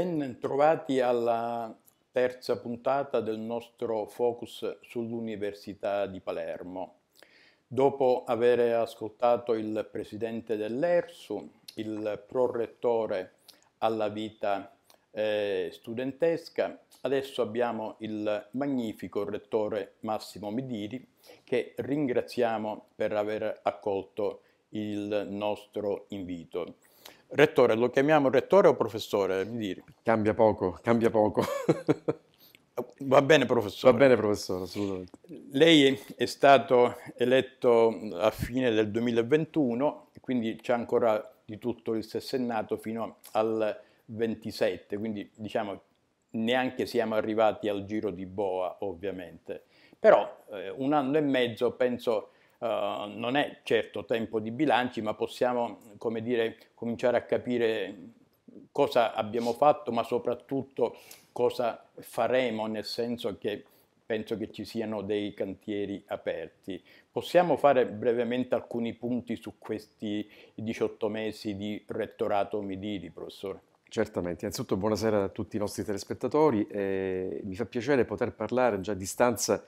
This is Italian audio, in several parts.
Ben trovati alla terza puntata del nostro focus sull'Università di Palermo. Dopo aver ascoltato il presidente dell'ERSU, il prorettore alla vita eh, studentesca, adesso abbiamo il magnifico rettore Massimo Mediri che ringraziamo per aver accolto il nostro invito. Rettore, lo chiamiamo rettore o professore? Cambia poco, cambia poco. Va bene, professore. Va bene, professore, assolutamente. Lei è stato eletto a fine del 2021, quindi c'è ancora di tutto il sessennato fino al 27, quindi diciamo neanche siamo arrivati al giro di boa, ovviamente. Però eh, un anno e mezzo penso eh, non è certo tempo di bilanci, ma possiamo come dire, cominciare a capire cosa abbiamo fatto, ma soprattutto cosa faremo, nel senso che penso che ci siano dei cantieri aperti. Possiamo fare brevemente alcuni punti su questi 18 mesi di rettorato Midiri, professore? Certamente, innanzitutto buonasera a tutti i nostri telespettatori, eh, mi fa piacere poter parlare già a distanza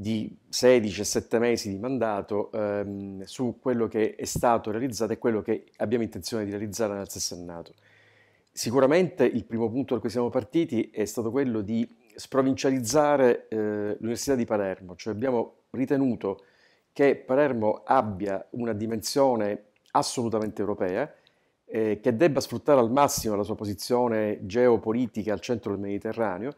di 6 7 mesi di mandato ehm, su quello che è stato realizzato e quello che abbiamo intenzione di realizzare nel Sessennato. Sicuramente il primo punto da cui siamo partiti è stato quello di sprovincializzare eh, l'Università di Palermo, cioè abbiamo ritenuto che Palermo abbia una dimensione assolutamente europea, eh, che debba sfruttare al massimo la sua posizione geopolitica al centro del Mediterraneo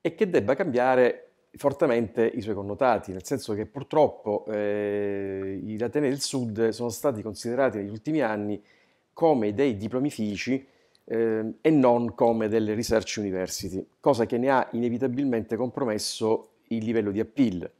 e che debba cambiare fortemente i suoi connotati, nel senso che purtroppo eh, gli Atenei del Sud sono stati considerati negli ultimi anni come dei diplomifici eh, e non come delle research university, cosa che ne ha inevitabilmente compromesso il livello di appeal.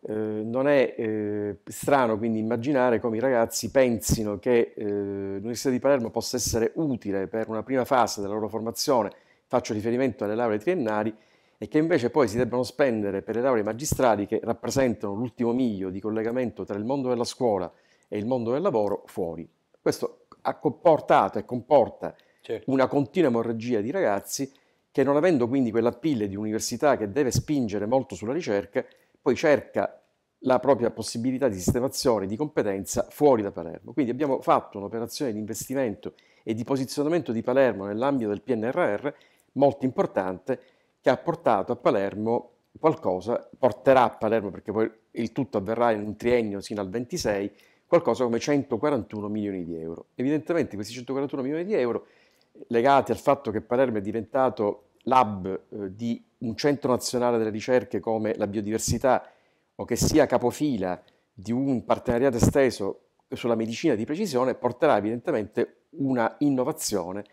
Eh, non è eh, strano quindi immaginare come i ragazzi pensino che eh, l'Università di Palermo possa essere utile per una prima fase della loro formazione, faccio riferimento alle lauree triennali, e che invece poi si debbano spendere per le lauree magistrali che rappresentano l'ultimo miglio di collegamento tra il mondo della scuola e il mondo del lavoro fuori. Questo ha comportato e comporta certo. una continua emorragia di ragazzi che non avendo quindi quell'appille di università che deve spingere molto sulla ricerca, poi cerca la propria possibilità di sistemazione di competenza fuori da Palermo. Quindi abbiamo fatto un'operazione di investimento e di posizionamento di Palermo nell'ambito del PNRR molto importante che ha portato a Palermo qualcosa, porterà a Palermo, perché poi il tutto avverrà in un triennio sino al 26, qualcosa come 141 milioni di euro. Evidentemente questi 141 milioni di euro, legati al fatto che Palermo è diventato l'hub eh, di un centro nazionale delle ricerche come la biodiversità o che sia capofila di un partenariato esteso sulla medicina di precisione, porterà evidentemente una innovazione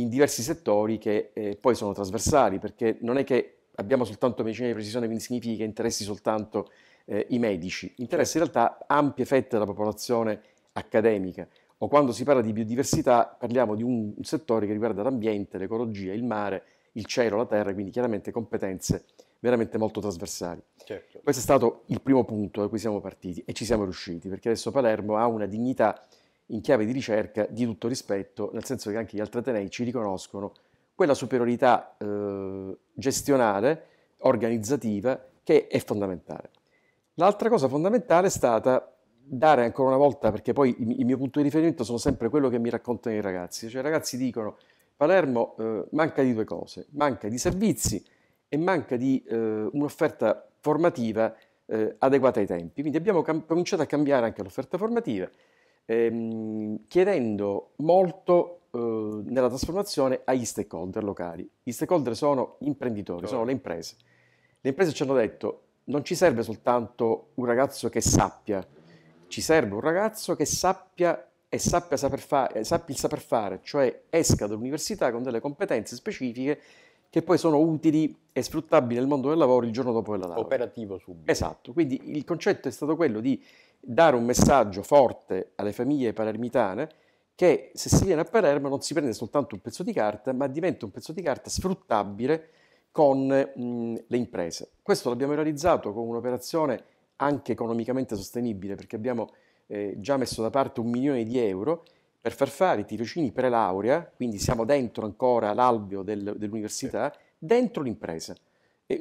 in diversi settori che eh, poi sono trasversali, perché non è che abbiamo soltanto medicina di precisione, quindi significa che interessi soltanto eh, i medici, interessa in realtà ampie fette della popolazione accademica. O quando si parla di biodiversità parliamo di un, un settore che riguarda l'ambiente, l'ecologia, il mare, il cielo, la terra, quindi chiaramente competenze veramente molto trasversali. Certo. Questo è stato il primo punto da cui siamo partiti e ci siamo riusciti, perché adesso Palermo ha una dignità in chiave di ricerca di tutto rispetto, nel senso che anche gli altri Atenei ci riconoscono quella superiorità eh, gestionale, organizzativa, che è fondamentale. L'altra cosa fondamentale è stata dare ancora una volta, perché poi il mio punto di riferimento sono sempre quello che mi raccontano i ragazzi, cioè i ragazzi dicono Palermo eh, manca di due cose, manca di servizi e manca di eh, un'offerta formativa eh, adeguata ai tempi, quindi abbiamo cam- cominciato a cambiare anche l'offerta formativa, ehm, chiedendo molto eh, nella trasformazione agli stakeholder locali. Gli stakeholder sono imprenditori, sono le imprese. Le imprese ci hanno detto non ci serve soltanto un ragazzo che sappia, ci serve un ragazzo che sappia e sappia, saper fare, eh, sappia il saper fare, cioè esca dall'università con delle competenze specifiche che poi sono utili e sfruttabili nel mondo del lavoro il giorno dopo la laurea. Operativo subito. Esatto, quindi il concetto è stato quello di dare un messaggio forte alle famiglie palermitane che se si viene a Palermo non si prende soltanto un pezzo di carta, ma diventa un pezzo di carta sfruttabile con mh, mm, le imprese. Questo l'abbiamo realizzato con un'operazione anche economicamente sostenibile, perché abbiamo eh, già messo da parte un milione di euro per far fare i tirocini pre-laurea, quindi siamo dentro ancora l'alveo del, dell'università, dentro l'impresa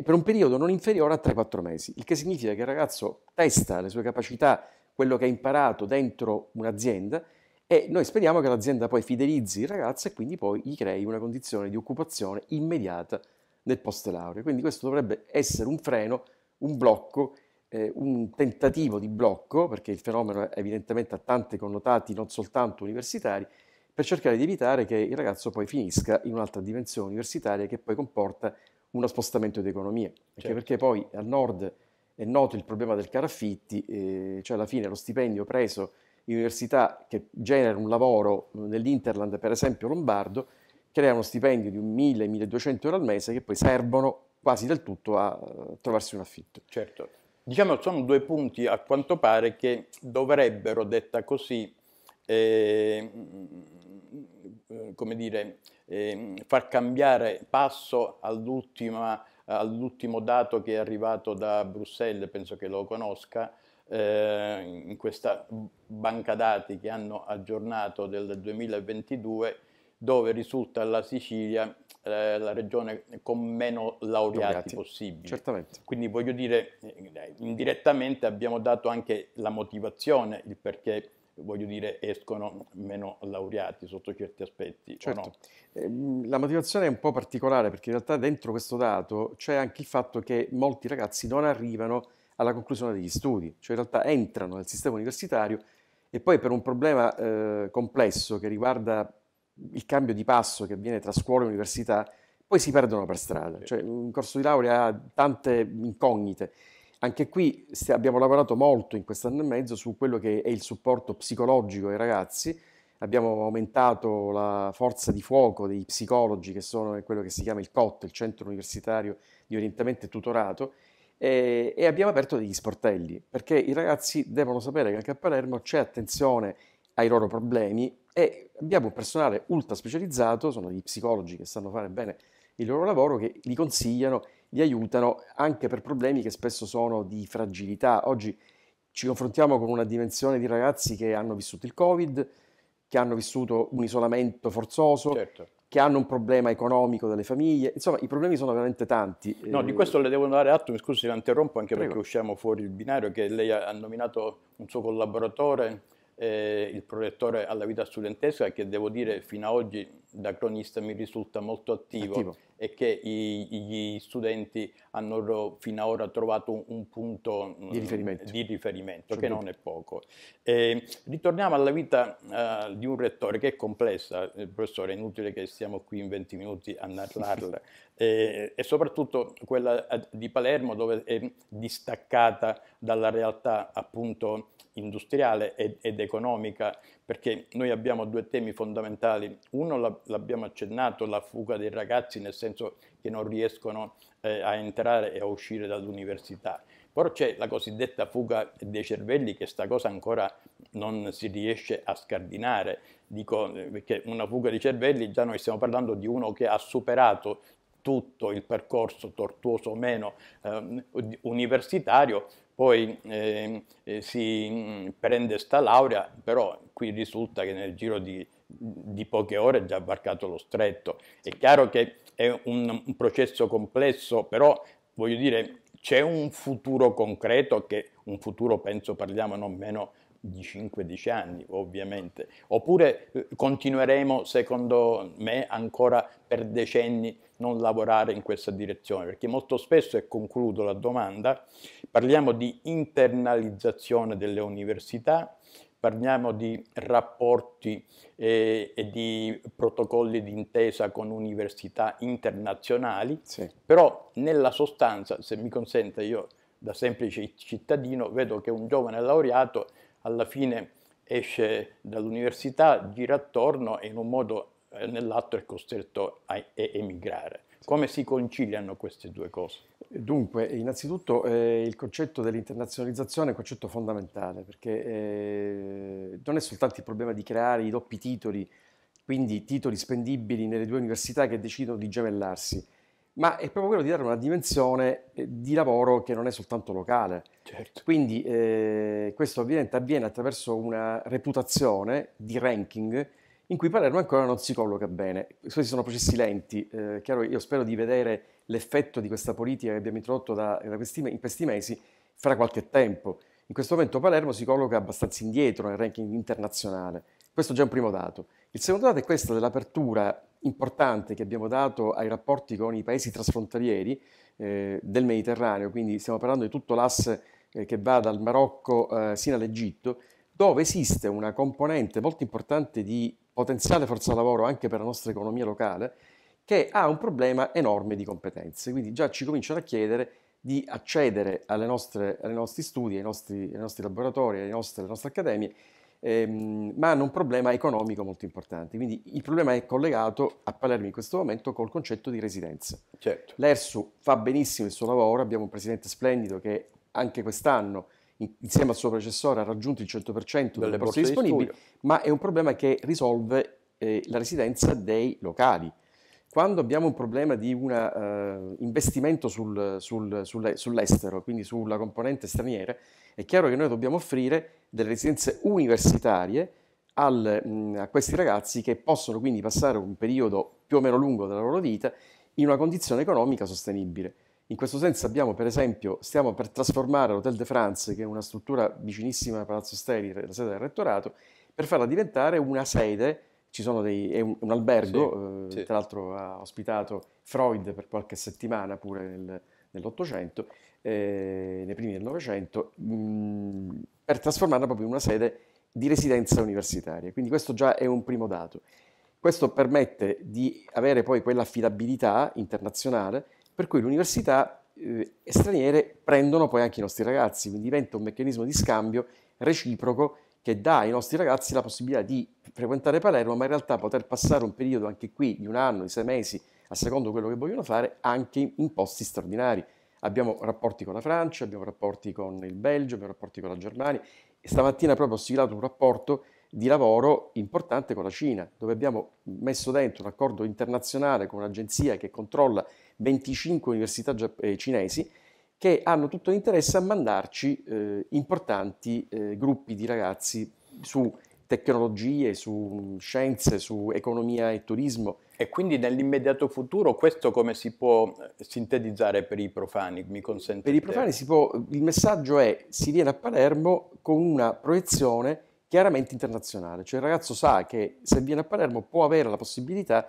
per un periodo non inferiore a 3-4 mesi, il che significa che il ragazzo testa le sue capacità, quello che ha imparato dentro un'azienda e noi speriamo che l'azienda poi fidelizzi il ragazzo e quindi poi gli crei una condizione di occupazione immediata nel post laurea. Quindi questo dovrebbe essere un freno, un blocco, eh, un tentativo di blocco, perché il fenomeno evidentemente ha tante connotati non soltanto universitari, per cercare di evitare che il ragazzo poi finisca in un'altra dimensione universitaria che poi comporta uno spostamento di economie, certo. perché poi al nord è noto il problema del caraffitti, eh, cioè alla fine lo stipendio preso in università che genera un lavoro nell'Interland, per esempio lombardo, crea uno stipendio di 1.000-1.200 euro al mese che poi servono quasi del tutto a eh, trovarsi un affitto. Certo, diciamo che sono due punti a quanto pare che dovrebbero, detta così, eh, eh, come dire, ehm, far cambiare passo all'ultimo dato che è arrivato da Bruxelles, penso che lo conosca, eh, in questa banca dati che hanno aggiornato del 2022, dove risulta la Sicilia eh, la regione con meno laureati, laureati. possibili. Certamente. Quindi voglio dire, eh, indirettamente abbiamo dato anche la motivazione, il perché voglio dire, escono meno laureati sotto certi aspetti. Certo. No? Ehm, la motivazione è un po' particolare perché in realtà dentro questo dato c'è anche il fatto che molti ragazzi non arrivano alla conclusione degli studi, cioè in realtà entrano nel sistema universitario e poi per un problema eh, complesso che riguarda il cambio di passo che avviene tra scuola e università, poi si perdono per strada. Cioè, un corso di laurea ha tante incognite anche qui abbiamo lavorato molto in quest'anno e mezzo su quello che è il supporto psicologico ai ragazzi, abbiamo aumentato la forza di fuoco dei psicologi che sono quello che si chiama il COT, il Centro Universitario di Orientamento e Tutorato, e, e abbiamo aperto degli sportelli, perché i ragazzi devono sapere che anche a Palermo c'è attenzione ai loro problemi e abbiamo un personale ultra specializzato, sono degli psicologi che sanno fare bene il loro lavoro, che li consigliano li aiutano anche per problemi che spesso sono di fragilità. Oggi ci confrontiamo con una dimensione di ragazzi che hanno vissuto il Covid, che hanno vissuto un isolamento forzoso, certo che hanno un problema economico delle famiglie, insomma i problemi sono veramente tanti. No, di questo le devo dare atto, mi scusi se la interrompo anche Prego. perché usciamo fuori il binario, che lei ha nominato un suo collaboratore eh, il prorettore alla vita studentesca che devo dire fino ad oggi da cronista mi risulta molto attivo, attivo. e che i, gli studenti hanno fino ad ora trovato un, un punto mm, di riferimento, di riferimento che non è poco. Eh, ritorniamo alla vita uh, di un rettore che è complessa, eh, professore, è inutile che stiamo qui in 20 minuti a narrarla, eh, e soprattutto quella eh, di Palermo dove è distaccata dalla realtà appunto industriale ed, ed, economica, perché noi abbiamo due temi fondamentali. Uno l'abbiamo accennato, la fuga dei ragazzi, nel senso che non riescono eh, a entrare e a uscire dall'università. Però c'è la cosiddetta fuga dei cervelli, che sta cosa ancora non si riesce a scardinare. Dico, eh, perché una fuga di cervelli, già noi stiamo parlando di uno che ha superato tutto il percorso tortuoso o meno eh, universitario poi ehm, eh, si mm, prende sta laurea, però qui risulta che nel giro di, di poche ore è già varcato lo stretto. È chiaro che è un, un processo complesso, però voglio dire c'è un futuro concreto che un futuro penso parliamo non meno di 5-10 anni ovviamente, oppure eh, continueremo secondo me ancora per decenni non lavorare in questa direzione, perché molto spesso, e concludo la domanda, parliamo di internalizzazione delle università, parliamo di rapporti eh, e di protocolli d'intesa con università internazionali, sì. però nella sostanza, se mi consente io da semplice cittadino, vedo che un giovane laureato alla fine esce dall'università, gira attorno e in un modo o eh, nell'altro è costretto a emigrare. Come si conciliano queste due cose? Dunque, innanzitutto eh, il concetto dell'internazionalizzazione è un concetto fondamentale perché eh, non è soltanto il problema di creare i doppi titoli, quindi titoli spendibili nelle due università che decidono di gemellarsi, ma è proprio quello di dare una dimensione eh, di lavoro che non è soltanto locale. Certo. Quindi eh, questo ovviamente avviene attraverso una reputazione di ranking in cui Palermo ancora non si colloca bene. Questi sono processi lenti. Eh, chiaro, io spero di vedere l'effetto di questa politica che abbiamo introdotto da, da questi, in questi mesi fra qualche tempo. In questo momento Palermo si colloca abbastanza indietro nel ranking internazionale. Questo è già un primo dato. Il secondo dato è questo dell'apertura importante che abbiamo dato ai rapporti con i paesi trasfrontalieri eh, del Mediterraneo, quindi stiamo parlando di tutto l'asse eh, che va dal Marocco eh, sino all'Egitto, dove esiste una componente molto importante di potenziale forza lavoro anche per la nostra economia locale, che ha un problema enorme di competenze. Quindi già ci cominciano a chiedere di accedere alle nostre, ai nostri studi, ai nostri, ai nostri laboratori, alle nostre, alle nostre accademie ehm, ma hanno un problema economico molto importante. Quindi il problema è collegato a Palermo in questo momento col concetto di residenza. Certo. L'ERSU fa benissimo il suo lavoro, abbiamo un presidente splendido che anche quest'anno insieme al suo predecessore ha raggiunto il 100% delle borse disponibili, di ma è un problema che risolve eh, la residenza dei locali quando abbiamo un problema di un uh, eh, investimento sul, sul, sul, sull'estero, quindi sulla componente straniera, è chiaro che noi dobbiamo offrire delle residenze universitarie al, mh, mm, a questi ragazzi che possono quindi passare un periodo più o meno lungo della loro vita in una condizione economica sostenibile. In questo senso abbiamo per esempio, stiamo per trasformare l'Hotel de France, che è una struttura vicinissima a Palazzo Steri, la sede del rettorato, per farla diventare una sede dei, è un, un albergo, sì, eh, sì. tra l'altro ha ospitato Freud per qualche settimana pure nel, nell'Ottocento, eh, nei primi del Novecento, mm, per trasformarla proprio in una sede di residenza universitaria. Quindi questo già è un primo dato. Questo permette di avere poi quell'affidabilità internazionale per cui l'università eh, straniere prendono poi anche i nostri ragazzi, quindi diventa un meccanismo di scambio reciproco che dà ai nostri ragazzi la possibilità di frequentare Palermo, ma in realtà poter passare un periodo anche qui di un anno, di sei mesi, a secondo quello che vogliono fare, anche in posti straordinari. Abbiamo rapporti con la Francia, abbiamo rapporti con il Belgio, abbiamo rapporti con la Germania. E stamattina proprio ho siglato un rapporto di lavoro importante con la Cina, dove abbiamo messo dentro un accordo internazionale con un'agenzia che controlla 25 università eh, cinesi che hanno tutto l'interesse a mandarci eh, importanti eh, gruppi di ragazzi su tecnologie, su mm, scienze, su economia e turismo. E quindi nell'immediato futuro questo come si può eh, sintetizzare per i profani? Mi consente. Per i profani può, il messaggio è si viene a Palermo con una proiezione chiaramente internazionale, cioè il ragazzo sa che se viene a Palermo può avere la possibilità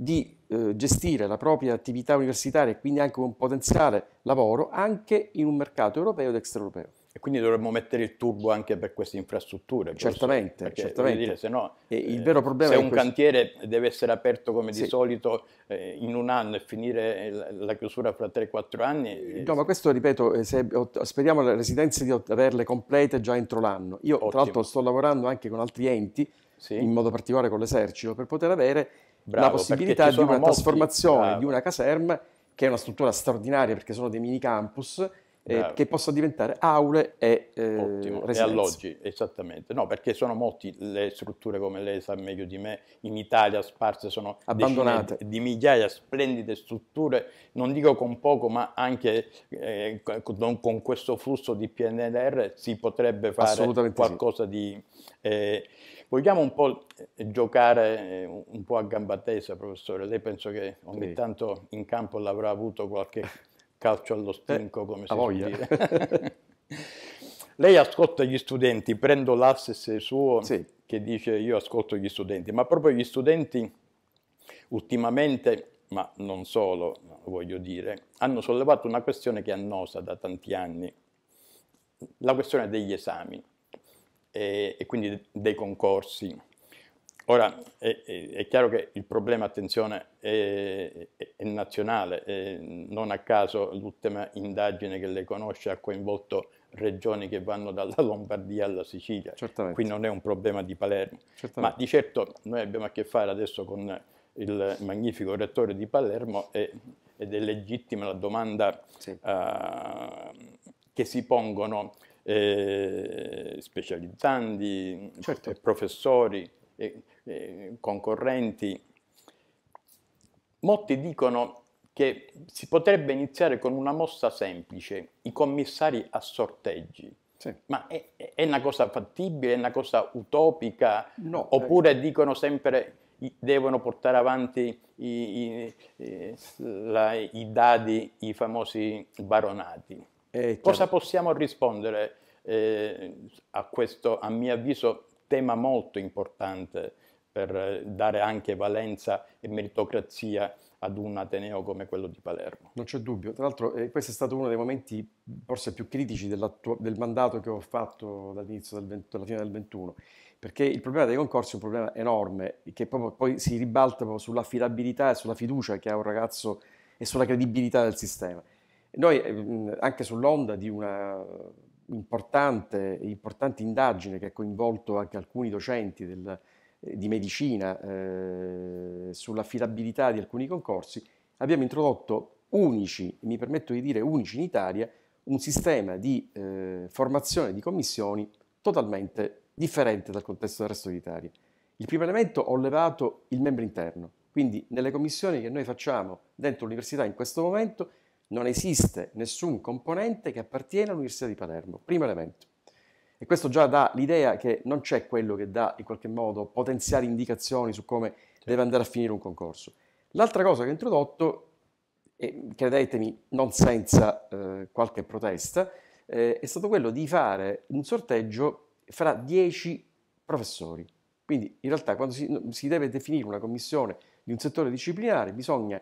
di eh, gestire la propria attività universitaria e quindi anche un potenziale lavoro anche in un mercato europeo ed extraeuropeo. E quindi dovremmo mettere il turbo anche per queste infrastrutture. Certamente, perché, certamente. Dire, se no, eh, il vero problema se un questo. cantiere deve essere aperto come sì. di solito eh, in un anno e finire la, la chiusura fra 3-4 anni. Eh, eh, no, ma questo ripeto, eh, se, speriamo le residenze di averle complete già entro l'anno. Io Ottimo. tra l'altro sto lavorando anche con altri enti, sì. in modo particolare con l'esercito, per poter avere Bravo, la possibilità di una molti... trasformazione Bravo. di una caserma, che è una struttura straordinaria perché sono dei mini campus, eh, che possa diventare aule e eh, Ottimo. Residenze. E alloggi, esattamente. No, perché sono molte le strutture, come lei sa meglio di me, in Italia sparse sono abbandonate di migliaia, splendide strutture, non dico con poco, ma anche eh, con, con, questo flusso di PNR si potrebbe fare qualcosa sì. di... Eh, vogliamo un po' giocare eh, un po' a gamba tesa, professore? Lei penso che ogni sì. tanto in campo l'avrà avuto qualche calcio allo eh, spinco, come si voglia. dire. Lei ascolta gli studenti, prendo l'assess suo sì. che dice io ascolto gli studenti, ma proprio gli studenti ultimamente, ma non solo, voglio dire, hanno sollevato una questione che è annosa da tanti anni, la questione degli esami e, e quindi dei concorsi. Ora è, è, è, chiaro che il problema, attenzione, è, è nazionale, non a caso l'ultima indagine che lei conosce ha coinvolto regioni che vanno dalla Lombardia alla Sicilia, Certamente. qui non è un problema di Palermo, Certamente. ma di certo noi abbiamo a che fare adesso con il magnifico rettore di Palermo e, ed è legittima la domanda sì. uh, che si pongono eh, specializzandi, certo. professori. Eh, eh, concorrenti. Molti dicono che si potrebbe iniziare con una mossa semplice, i commissari a sorteggi. Sì. Ma è, è, una cosa fattibile, è una cosa utopica? No, eh. Oppure eh. dicono sempre devono portare avanti i, i, la, i dadi, i famosi baronati. Eh, cioè Cosa possiamo rispondere eh, a questo, a mio avviso, tema molto importante per eh, dare anche valenza e meritocrazia ad un Ateneo come quello di Palermo. Non c'è dubbio, tra l'altro eh, questo è stato uno dei momenti forse più critici del mandato che ho fatto dall'inizio del dalla fine del 21, perché il problema dei concorsi è un problema enorme che proprio poi si ribalta sull'affidabilità e sulla fiducia che ha un ragazzo e sulla credibilità del sistema. noi ehm, anche sull'onda di una importante, importante indagine che ha coinvolto anche alcuni docenti del, eh, di medicina, eh, sull'affidabilità di alcuni concorsi, abbiamo introdotto unici, mi permetto di dire unici in Italia, un sistema di eh, formazione di commissioni totalmente differente dal contesto del resto d'Italia. Il primo elemento ho levato il membro interno, quindi nelle commissioni che noi facciamo dentro l'università in questo momento non esiste nessun componente che appartiene all'Università di Palermo, primo elemento. E questo già dà l'idea che non c'è quello che dà in qualche modo potenziali indicazioni su come sì. deve andare a finire un concorso. L'altra cosa che ho introdotto, e credetemi non senza eh, qualche protesta, eh, è stato quello di fare un sorteggio fra 10 professori. Quindi in realtà quando si, si deve definire una commissione di un settore disciplinare bisogna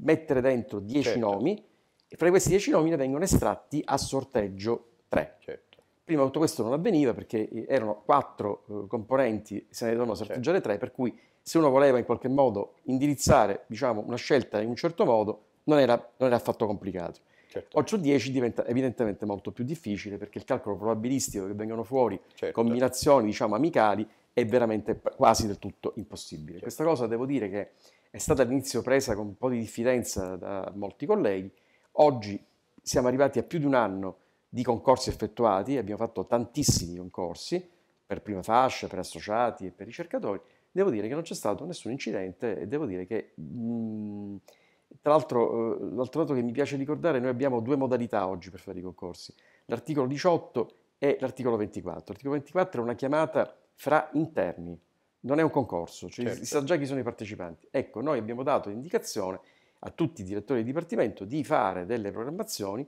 mettere dentro 10 certo. nomi e fra questi 10 nomi ne vengono estratti a sorteggio 3. Certo. Prima tutto questo non avveniva perché eh, erano quattro eh, componenti, se ne dovevano certo. sorteggiare tre, per cui se uno voleva in qualche modo indirizzare diciamo, una scelta in un certo modo, non era, non era affatto complicato. Certo. 8 10 diventa evidentemente molto più difficile perché il calcolo probabilistico che vengono fuori, certo. combinazioni diciamo amicali, è veramente quasi del tutto impossibile. Certo. Questa cosa devo dire che è stata all'inizio presa con un po' di diffidenza da molti colleghi, oggi siamo arrivati a più di un anno di concorsi effettuati, abbiamo fatto tantissimi concorsi per prima fascia, per associati e per ricercatori, devo dire che non c'è stato nessun incidente e devo dire che, mh, mm, tra l'altro, eh, l'altro dato che mi piace ricordare, noi abbiamo due modalità oggi per fare i concorsi, l'articolo 18 e l'articolo 24. L'articolo 24 è una chiamata fra interni, non è un concorso, cioè certo. si sa già chi sono i partecipanti. Ecco, noi abbiamo dato indicazione a tutti i direttori di dipartimento di fare delle programmazioni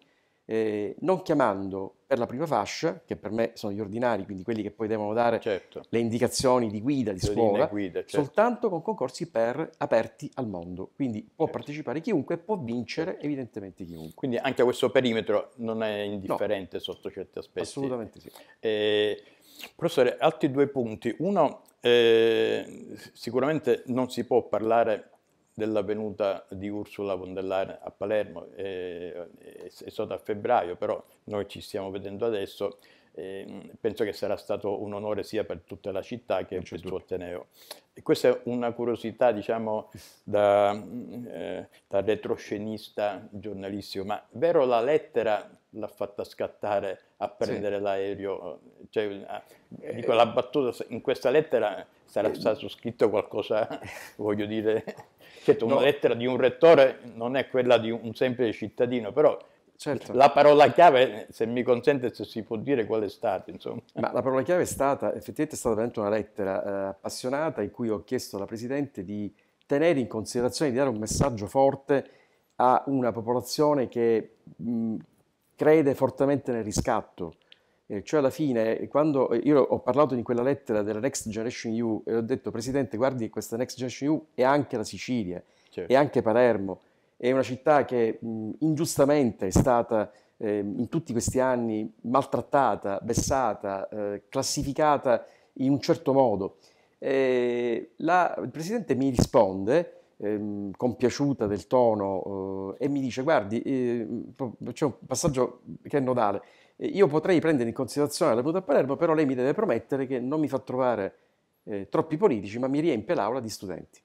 eh, non chiamando per la prima fascia, che per me sono gli ordinari, quindi quelli che poi devono dare certo. le indicazioni di guida di scuola, guida, certo. soltanto con concorsi per, aperti al mondo. Quindi può certo. partecipare chiunque, può vincere certo. evidentemente chiunque. Quindi anche questo perimetro non è indifferente no, sotto certi aspetti. Assolutamente sì. Eh, professore, altri due punti. Uno, eh, sicuramente non si può parlare della venuta di Ursula von der Leyen a Palermo, eh, è stato a febbraio, però noi ci stiamo vedendo adesso, eh, penso che sarà stato un onore sia per tutta la città che per il suo Ateneo. E questa è una curiosità, diciamo, da, eh, da retroscenista giornalistico, ma vero la lettera l'ha fatta scattare a prendere sì. l'aereo. Cioè, ah, eh, dico, la battuta in questa lettera sarà eh, stato scritto qualcosa, voglio dire. Certo, una no. lettera di un rettore non è quella di un semplice cittadino, però Certo. La parola chiave, se mi consente, se si può dire qual è stata. Insomma. Ma la parola chiave è stata, effettivamente è stata veramente una lettera eh, appassionata in cui ho chiesto alla Presidente di tenere in considerazione, di dare un messaggio forte a una popolazione che mh, crede fortemente nel riscatto, eh, cioè alla fine, eh, quando eh, io ho parlato in quella lettera della Next Generation EU e ho detto, Presidente, guardi, questa Next Generation EU è anche la Sicilia, certo. è anche Palermo, è una città che mh, ingiustamente è stata eh, in tutti questi anni maltrattata, vessata, eh, classificata in un certo modo. La, il Presidente mi risponde ehm, compiaciuta del tono eh, e mi dice guardi eh, c'è un passaggio che è nodale io potrei prendere in considerazione la venuta a Palermo, però lei mi deve promettere che non mi fa trovare eh, troppi politici, ma mi riempie l'aula di studenti.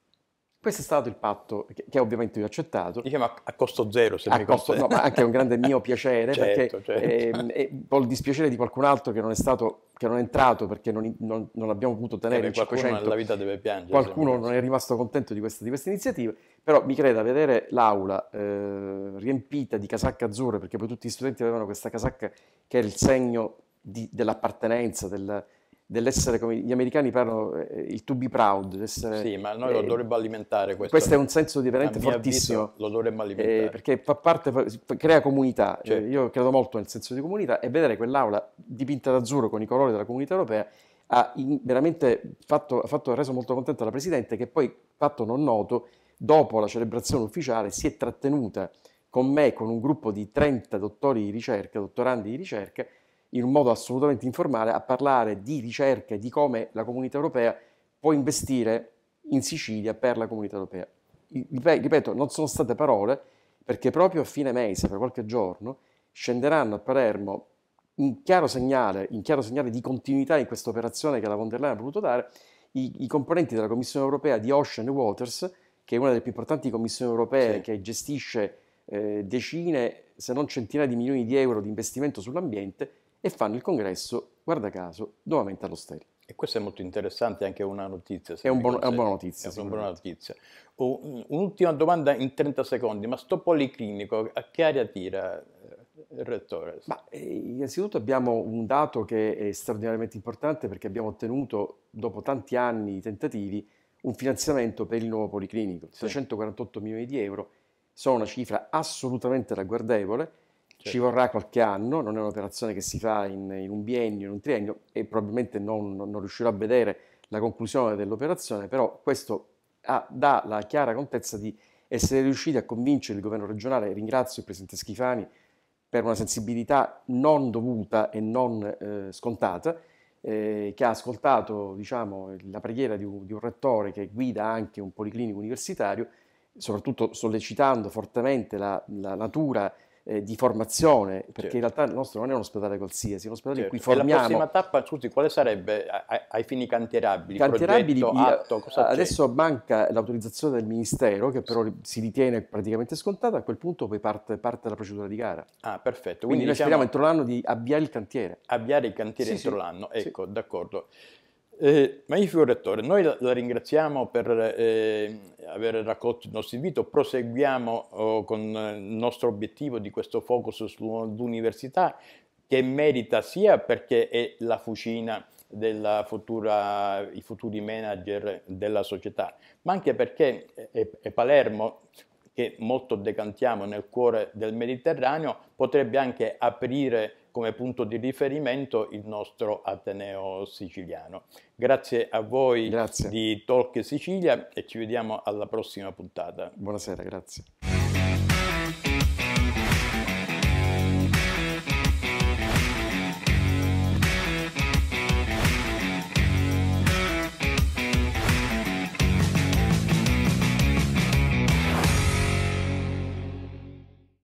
Questo è stato il patto che, che ovviamente io ho accettato. Diciamo a, a costo zero, se a mi costo, no, ma anche un grande mio piacere, certo, perché certo. Eh, eh, il dispiacere di qualcun altro che non è stato che non è entrato perché non, non, non abbiamo potuto tenere Vabbè, il 500. Qualcuno vita deve piangere. Qualcuno non è rimasto contento di questa, di queste iniziative, però mi creda, vedere l'aula eh, riempita di casacche azzurre, perché poi tutti gli studenti avevano questa casacca che è il segno di, dell'appartenenza, del, dell'essere, come gli americani parlano, eh, il to be proud. Essere, sì, ma noi eh, lo dovremmo alimentare questo. Questo è un senso di veramente fortissimo. Avviso, lo dovremmo eh, alimentare. Eh, perché fa parte, crea comunità. Cioè. io credo molto nel senso di comunità e vedere quell'aula dipinta d'azzurro con i colori della comunità europea ha in, veramente fatto, ha fatto, reso molto contenta la Presidente che poi, fatto non noto, dopo la celebrazione ufficiale si è trattenuta con me, con un gruppo di 30 dottori di ricerca, dottorandi di ricerca, in un modo assolutamente informale a parlare di ricerca e di come la comunità europea può investire in Sicilia per la comunità europea. Ripeto, non sono state parole perché proprio a fine mese, per qualche giorno, scenderanno a Palermo in chiaro segnale, in chiaro segnale di continuità in questa operazione che la von der Leyen ha voluto dare, i, i, componenti della Commissione europea di Ocean Waters, che è una delle più importanti commissioni europee sì. che gestisce eh, decine, se non centinaia di milioni di euro di investimento sull'ambiente, e fanno il congresso, guarda caso, nuovamente allo E questo è molto interessante, anche una notizia. È, un buon, è, una buona notizia. È una buona notizia. un'ultima domanda in 30 secondi, ma sto policlinico a che aria tira eh, il rettore? Ma, eh, innanzitutto abbiamo un dato che è straordinariamente importante perché abbiamo ottenuto, dopo tanti anni di tentativi, un finanziamento per il nuovo policlinico, sì. 348 milioni di euro, sono una cifra assolutamente ragguardevole ci vorrà qualche anno, non è un'operazione che si fa in, in, un biennio, in un triennio e probabilmente non, non riuscirò a vedere la conclusione dell'operazione, però questo ha, dà la chiara contezza di essere riusciti a convincere il governo regionale, ringrazio il Presidente Schifani per una sensibilità non dovuta e non eh, scontata, eh, che ha ascoltato diciamo, la preghiera di un, di un rettore che guida anche un policlinico universitario, soprattutto sollecitando fortemente la, la natura eh, di formazione, perché certo. in realtà il nostro non è un ospedale qualsiasi, è un ospedale certo. in cui formiamo. Certo. E la prossima tappa, scusi, quale sarebbe ai, ai fini cantierabili? Cantierabili, progetto, atto, cosa adesso c'è? manca l'autorizzazione del Ministero, che però si ritiene praticamente scontata, a quel punto poi parte, parte la procedura di gara. Ah, perfetto. Quindi, Quindi diciamo, noi speriamo entro l'anno di avviare il cantiere. Avviare il cantiere sì, entro sì, l'anno, ecco, sì. d'accordo. Eh, magnifico rettore, noi la, la ringraziamo per eh, aver raccolto il nostro invito, proseguiamo oh, con eh, il nostro obiettivo di questo focus sull'università che merita sia perché è la fucina dei futuri manager della società, ma anche perché è, è Palermo che molto decantiamo nel cuore del Mediterraneo, potrebbe anche aprire come punto di riferimento il nostro Ateneo siciliano. Grazie a voi grazie. di Talk Sicilia e ci vediamo alla prossima puntata. Buonasera, grazie.